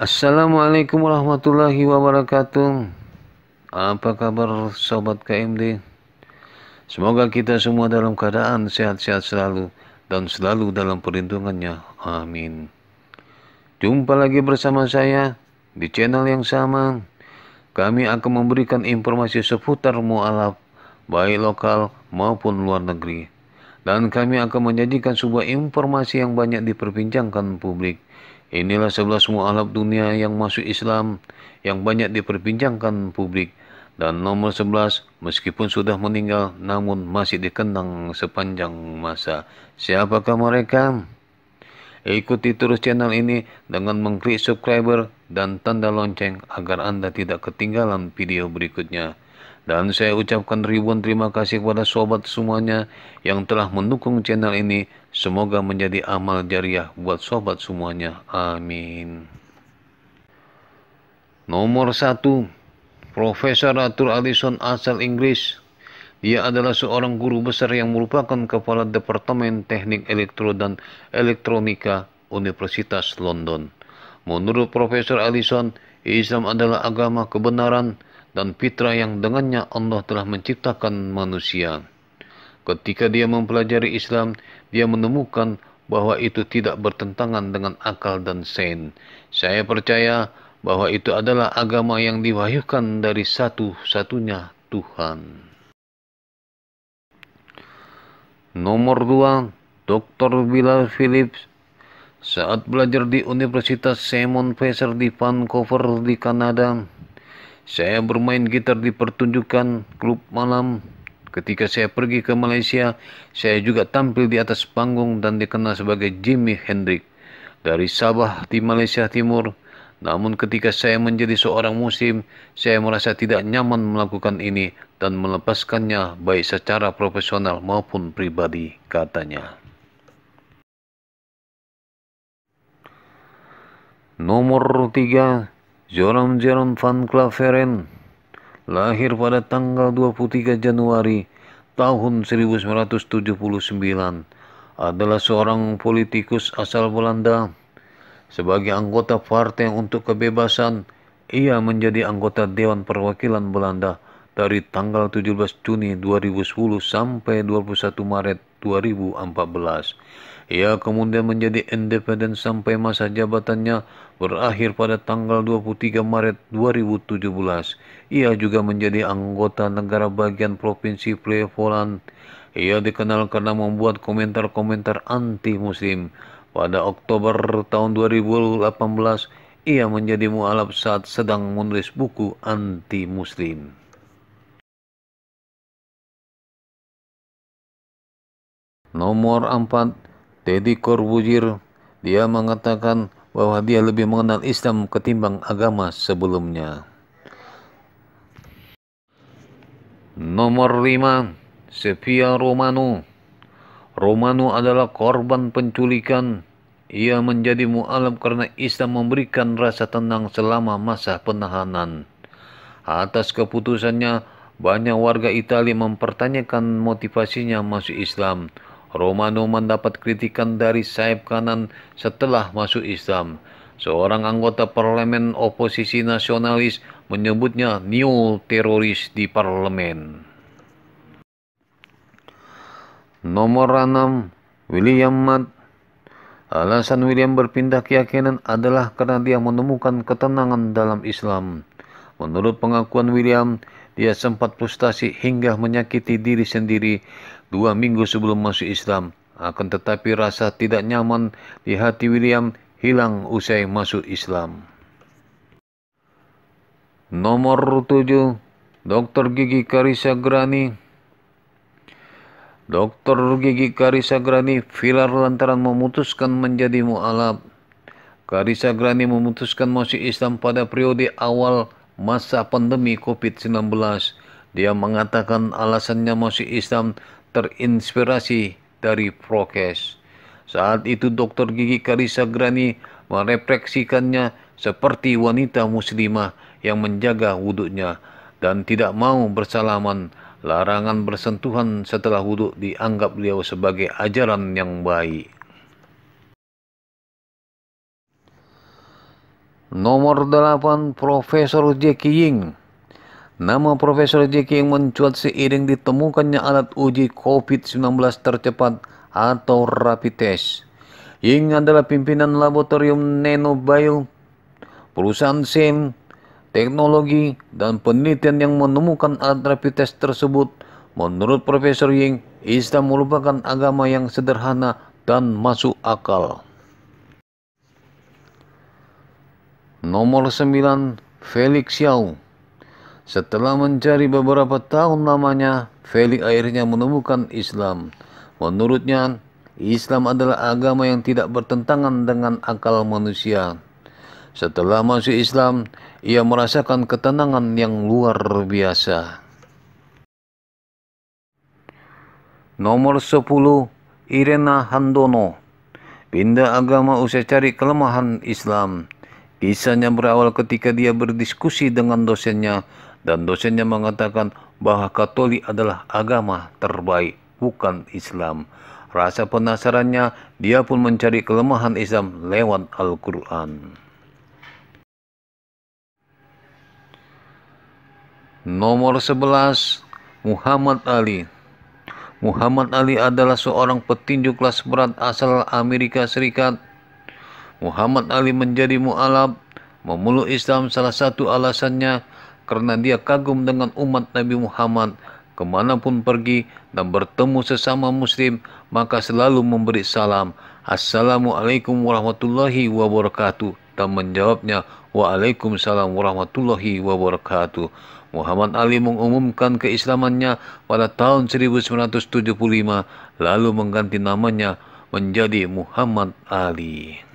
Assalamualaikum warahmatullahi wabarakatuh. Apa kabar sobat KMD? Semoga kita semua dalam keadaan sehat-sehat selalu dan selalu dalam perlindungannya. Amin. Jumpa lagi bersama saya di channel yang sama. Kami akan memberikan informasi seputar mualaf baik lokal maupun luar negeri. Dan kami akan menyajikan sebuah informasi yang banyak diperbincangkan publik Inilah sebelas mu'alaf dunia yang masuk Islam yang banyak diperbincangkan publik dan nomor sebelas meskipun sudah meninggal namun masih dikenang sepanjang masa. Siapakah mereka? Ikuti terus channel ini dengan mengklik subscriber dan tanda lonceng agar Anda tidak ketinggalan video berikutnya. Dan saya ucapkan ribuan terima kasih kepada sobat semuanya yang telah mendukung channel ini. Semoga menjadi amal jariah buat sobat semuanya. Amin. Nomor satu, Profesor Arthur Allison asal Inggris. Dia adalah seorang guru besar yang merupakan kepala Departemen Teknik Elektro dan Elektronika Universitas London. Menurut Profesor Allison, Islam adalah agama kebenaran dan fitrah yang dengannya Allah telah menciptakan manusia. Ketika dia mempelajari Islam, dia menemukan bahwa itu tidak bertentangan dengan akal dan sen. Saya percaya bahwa itu adalah agama yang diwahyukan dari satu-satunya Tuhan. Nomor 2, Dr. Bilal Phillips saat belajar di Universitas Simon Fraser di Vancouver di Kanada, saya bermain gitar di pertunjukan klub malam. Ketika saya pergi ke Malaysia, saya juga tampil di atas panggung dan dikenal sebagai Jimmy Hendrix dari Sabah di Malaysia Timur. Namun ketika saya menjadi seorang muslim, saya merasa tidak nyaman melakukan ini dan melepaskannya baik secara profesional maupun pribadi, katanya. Nomor 3 Joram Jerome Van Claveren lahir pada tanggal 23 Januari tahun 1979 adalah seorang politikus asal Belanda. Sebagai anggota Partai untuk Kebebasan, ia menjadi anggota Dewan Perwakilan Belanda dari tanggal 17 Juni 2010 sampai 21 Maret 2014. Ia kemudian menjadi independen sampai masa jabatannya berakhir pada tanggal 23 Maret 2017. Ia juga menjadi anggota negara bagian Provinsi Flevoland. Ia dikenal karena membuat komentar-komentar anti-muslim. Pada Oktober tahun 2018, ia menjadi mualaf saat sedang menulis buku anti-muslim. Nomor 4 Teddy Corbuzier, dia mengatakan bahwa dia lebih mengenal Islam ketimbang agama sebelumnya. Nomor 5, Sepia Romano. Romano adalah korban penculikan. Ia menjadi mu'alam karena Islam memberikan rasa tenang selama masa penahanan. Atas keputusannya, banyak warga Italia mempertanyakan motivasinya masuk Islam. Romano mendapat kritikan dari sayap kanan setelah masuk Islam. Seorang anggota parlemen oposisi nasionalis menyebutnya "new teroris di parlemen. Nomor 6, William Matt. Alasan William berpindah keyakinan adalah karena dia menemukan ketenangan dalam Islam. Menurut pengakuan William, dia sempat frustasi hingga menyakiti diri sendiri dua minggu sebelum masuk Islam. Akan tetapi rasa tidak nyaman di hati William hilang usai masuk Islam. Nomor 7 Dokter Gigi Karisa Grani Dokter Gigi Karisa Grani Filar lantaran memutuskan menjadi mu'alaf. Karisa Grani memutuskan masuk Islam pada periode awal masa pandemi COVID-19. Dia mengatakan alasannya masih Islam terinspirasi dari prokes. Saat itu dokter gigi Karisa Grani merefleksikannya seperti wanita muslimah yang menjaga wuduknya dan tidak mau bersalaman. Larangan bersentuhan setelah wuduk dianggap beliau sebagai ajaran yang baik. Nomor 8 Profesor Jackie Ying Nama Profesor Jackie Ying mencuat seiring ditemukannya alat uji COVID-19 tercepat atau rapid test. Ying adalah pimpinan laboratorium nanobio, perusahaan SIM, teknologi, dan penelitian yang menemukan alat rapid test tersebut. Menurut Profesor Ying, Islam merupakan agama yang sederhana dan masuk akal. Nomor 9, Felix Xiao. Setelah mencari beberapa tahun namanya, Felix akhirnya menemukan Islam. Menurutnya, Islam adalah agama yang tidak bertentangan dengan akal manusia. Setelah masuk Islam, ia merasakan ketenangan yang luar biasa. Nomor 10, Irena Handono. Pindah agama usai cari kelemahan Islam. Kisahnya berawal ketika dia berdiskusi dengan dosennya dan dosennya mengatakan bahwa Katolik adalah agama terbaik, bukan Islam. Rasa penasarannya, dia pun mencari kelemahan Islam lewat Al-Quran. Nomor 11, Muhammad Ali. Muhammad Ali adalah seorang petinju kelas berat asal Amerika Serikat Muhammad Ali menjadi mu'alab, memeluk Islam salah satu alasannya karena dia kagum dengan umat Nabi Muhammad kemanapun pergi dan bertemu sesama muslim maka selalu memberi salam Assalamualaikum warahmatullahi wabarakatuh dan menjawabnya Waalaikumsalam warahmatullahi wabarakatuh Muhammad Ali mengumumkan keislamannya pada tahun 1975 lalu mengganti namanya menjadi Muhammad Ali.